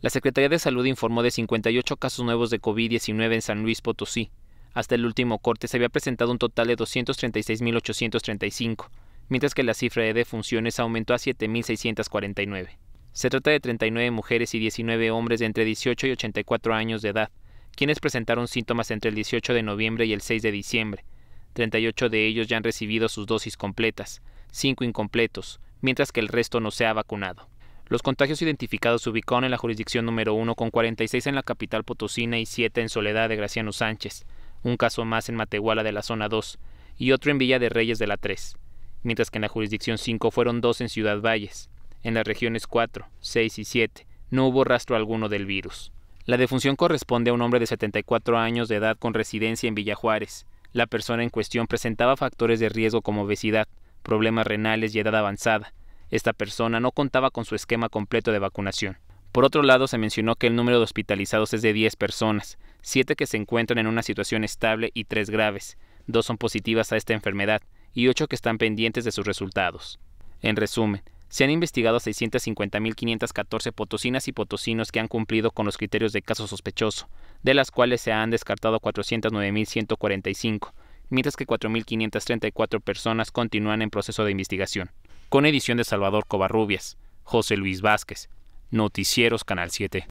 La Secretaría de Salud informó de 58 casos nuevos de COVID-19 en San Luis Potosí. Hasta el último corte se había presentado un total de 236.835, mientras que la cifra de defunciones aumentó a 7.649. Se trata de 39 mujeres y 19 hombres de entre 18 y 84 años de edad, quienes presentaron síntomas entre el 18 de noviembre y el 6 de diciembre. 38 de ellos ya han recibido sus dosis completas, 5 incompletos, mientras que el resto no se ha vacunado. Los contagios identificados se ubicaron en la jurisdicción número 1 con 46 en la capital potosina y 7 en Soledad de Graciano Sánchez, un caso más en Matehuala de la zona 2 y otro en Villa de Reyes de la 3, mientras que en la jurisdicción 5 fueron 2 en Ciudad Valles. En las regiones 4, 6 y 7 no hubo rastro alguno del virus. La defunción corresponde a un hombre de 74 años de edad con residencia en Villa Juárez. La persona en cuestión presentaba factores de riesgo como obesidad, problemas renales y edad avanzada, esta persona no contaba con su esquema completo de vacunación. Por otro lado, se mencionó que el número de hospitalizados es de 10 personas, 7 que se encuentran en una situación estable y 3 graves, 2 son positivas a esta enfermedad y 8 que están pendientes de sus resultados. En resumen, se han investigado 650.514 potosinas y potosinos que han cumplido con los criterios de caso sospechoso, de las cuales se han descartado 409.145, mientras que 4.534 personas continúan en proceso de investigación con edición de Salvador Covarrubias, José Luis Vázquez, Noticieros Canal 7.